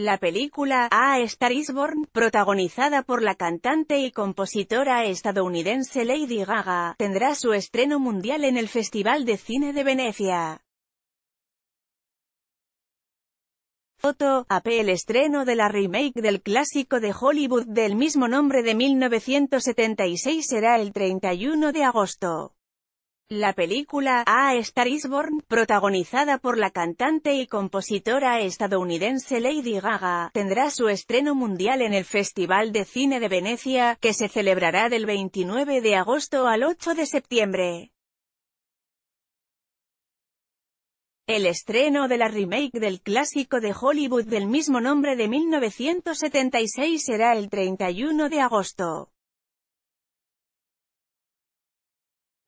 La película A Star is Born, protagonizada por la cantante y compositora estadounidense Lady Gaga, tendrá su estreno mundial en el Festival de Cine de Venecia. Foto, AP El estreno de la remake del clásico de Hollywood del mismo nombre de 1976 será el 31 de agosto. La película A Star is Born, protagonizada por la cantante y compositora estadounidense Lady Gaga, tendrá su estreno mundial en el Festival de Cine de Venecia, que se celebrará del 29 de agosto al 8 de septiembre. El estreno de la remake del clásico de Hollywood del mismo nombre de 1976 será el 31 de agosto.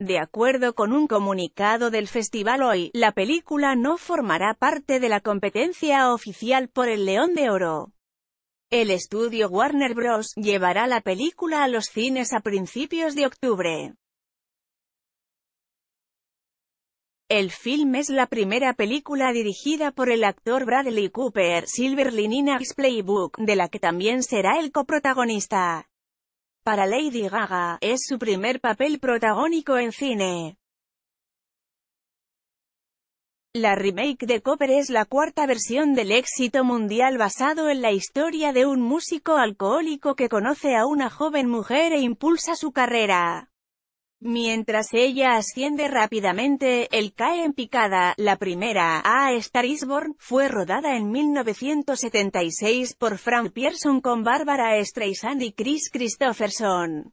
De acuerdo con un comunicado del festival hoy, la película no formará parte de la competencia oficial por el León de Oro. El estudio Warner Bros. llevará la película a los cines a principios de octubre. El film es la primera película dirigida por el actor Bradley Cooper, Silver Linings Playbook, de la que también será el coprotagonista. Para Lady Gaga, es su primer papel protagónico en cine. La remake de Copper es la cuarta versión del éxito mundial basado en la historia de un músico alcohólico que conoce a una joven mujer e impulsa su carrera. Mientras ella asciende rápidamente, el cae en picada. La primera, A Star is fue rodada en 1976 por Frank Pearson con Barbara Streisand y Chris Christopherson.